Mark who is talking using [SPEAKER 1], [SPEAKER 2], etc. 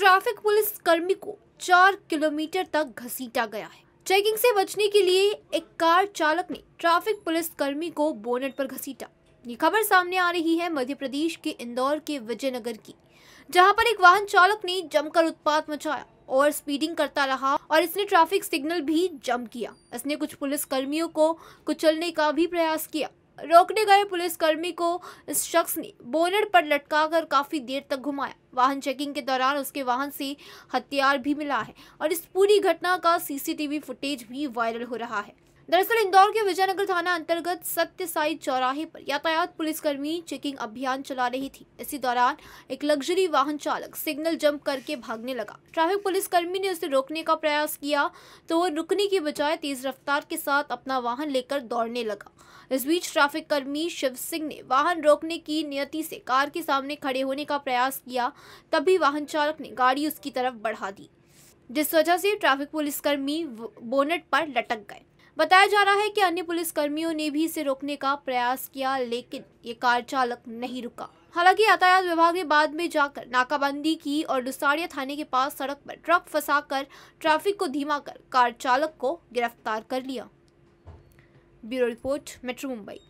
[SPEAKER 1] traffic police कर्मी को चार किलोमीटर तक घसीटा गया है चेकिंग से बचने के लिए एक कार चालक ने ट्रैफिक पुलिस कर्मी को बोनेट पर घसीटा ये खबर सामने आ रही है मध्य प्रदेश के इंदौर के विजयनगर की जहां पर एक वाहन चालक ने जमकर उत्पात मचाया और स्पीडिंग करता रहा और इसने ट्रैफिक सिग्नल भी जम किया इसने कुछ पुलिस कर्मियों को कुचलने का भी प्रयास किया रोकने गए पुलिसकर्मी को इस शख्स ने बोनर पर लटकाकर काफ़ी देर तक घुमाया वाहन चेकिंग के दौरान उसके वाहन से हथियार भी मिला है और इस पूरी घटना का सीसीटीवी फुटेज भी वायरल हो रहा है दरअसल इंदौर के विजयनगर थाना अंतर्गत सत्य साई चौराहे पर यातायात पुलिसकर्मी चेकिंग अभियान चला रही थी इसी दौरान एक लग्जरी वाहन चालक सिग्नल जंप करके भागने लगा ट्रैफिक पुलिसकर्मी ने उसे रोकने का प्रयास किया तो वह रुकने की बजाय तेज रफ्तार के साथ अपना वाहन लेकर दौड़ने लगा इस बीच ट्रैफिक कर्मी शिव सिंह ने वाहन रोकने की नियति से कार के सामने खड़े होने का प्रयास किया तभी वाहन चालक ने गाड़ी उसकी तरफ बढ़ा दी जिस वजह से ट्रैफिक पुलिसकर्मी बोनेट पर लटक गए बताया जा रहा है कि अन्य पुलिस कर्मियों ने भी इसे रोकने का प्रयास किया लेकिन ये कार चालक नहीं रुका हालांकि यातायात विभाग ने बाद में जाकर नाकाबंदी की और डुसाड़िया थाने के पास सड़क पर ट्रक फंसाकर ट्रैफिक को धीमा कर कार चालक को गिरफ्तार कर लिया ब्यूरो रिपोर्ट मेट्रो मुंबई